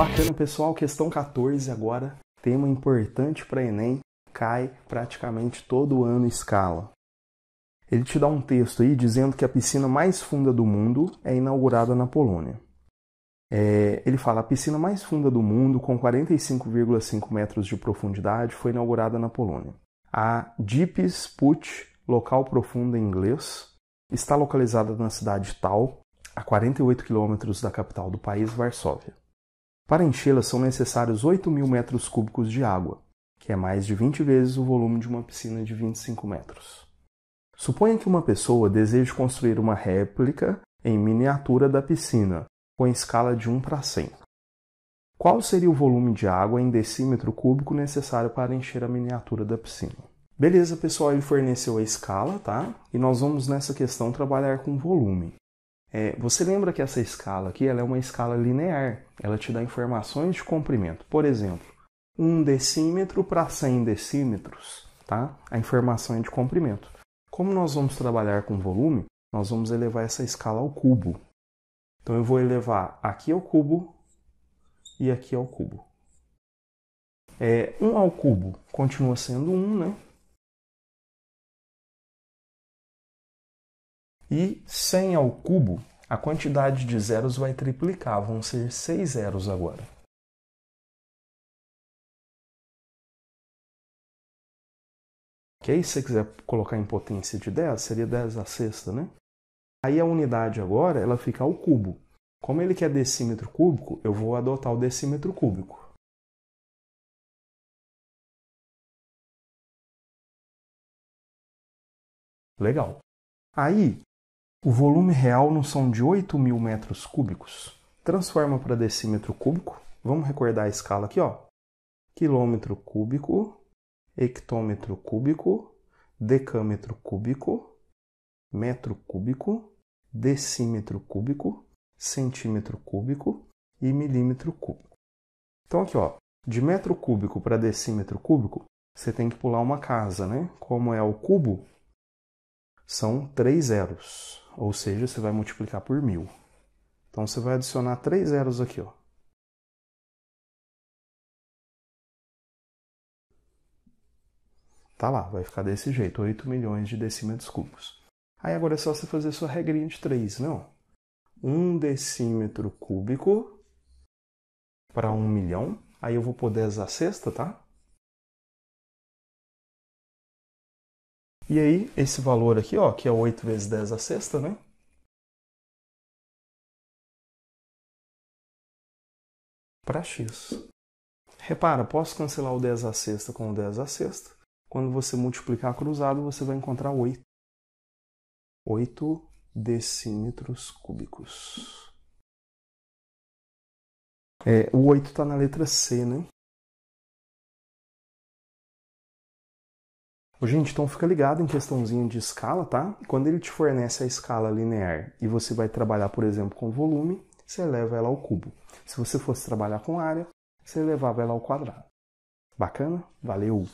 Bacana, pessoal. Questão 14 agora. Tema importante para Enem. Cai praticamente todo ano escala. Ele te dá um texto aí dizendo que a piscina mais funda do mundo é inaugurada na Polônia. É, ele fala: a piscina mais funda do mundo, com 45,5 metros de profundidade, foi inaugurada na Polônia. A Deep Put, local profundo em inglês, está localizada na cidade de Tal, a 48 quilômetros da capital do país, Varsóvia. Para enchê-la são necessários 8 mil metros cúbicos de água, que é mais de 20 vezes o volume de uma piscina de 25 metros. Suponha que uma pessoa deseje construir uma réplica em miniatura da piscina, com escala de 1 para 100. Qual seria o volume de água em decímetro cúbico necessário para encher a miniatura da piscina? Beleza, pessoal, ele forneceu a escala, tá? E nós vamos nessa questão trabalhar com volume. É, você lembra que essa escala aqui ela é uma escala linear, ela te dá informações de comprimento. Por exemplo, 1 decímetro para 100 decímetros, tá? a informação é de comprimento. Como nós vamos trabalhar com volume, nós vamos elevar essa escala ao cubo. Então eu vou elevar aqui ao cubo e aqui ao cubo. É, 1 ao cubo continua sendo 1, né? E 100 ao cubo, a quantidade de zeros vai triplicar, vão ser 6 zeros agora. Ok? Se você quiser colocar em potência de 10, seria 10 a sexta, né? Aí a unidade agora, ela fica ao cubo. Como ele quer decímetro cúbico, eu vou adotar o decímetro cúbico. Legal. Aí, o volume real não são de 8 mil metros cúbicos? Transforma para decímetro cúbico. Vamos recordar a escala aqui, ó. Quilômetro cúbico, hectômetro cúbico, decâmetro cúbico, metro cúbico, decímetro cúbico, centímetro cúbico e milímetro cúbico. Então aqui, ó, de metro cúbico para decímetro cúbico, você tem que pular uma casa, né? Como é o cubo, são três zeros, ou seja, você vai multiplicar por mil. Então você vai adicionar três zeros aqui, ó. Tá lá, vai ficar desse jeito, 8 milhões de decímetros cúbicos. Aí agora é só você fazer sua regrinha de 3, não? Né, um decímetro cúbico para 1 milhão. Aí eu vou poder usar a sexta, tá? E aí, esse valor aqui, ó, que é 8 vezes 10 a sexta, né? Para x. Repara, posso cancelar o 10 a sexta com o 10 a sexta. Quando você multiplicar cruzado, você vai encontrar 8. 8 decímetros cúbicos. É, o 8 está na letra C, né? Gente, então fica ligado em questãozinha de escala, tá? Quando ele te fornece a escala linear e você vai trabalhar, por exemplo, com volume, você eleva ela ao cubo. Se você fosse trabalhar com área, você elevava ela ao quadrado. Bacana? Valeu!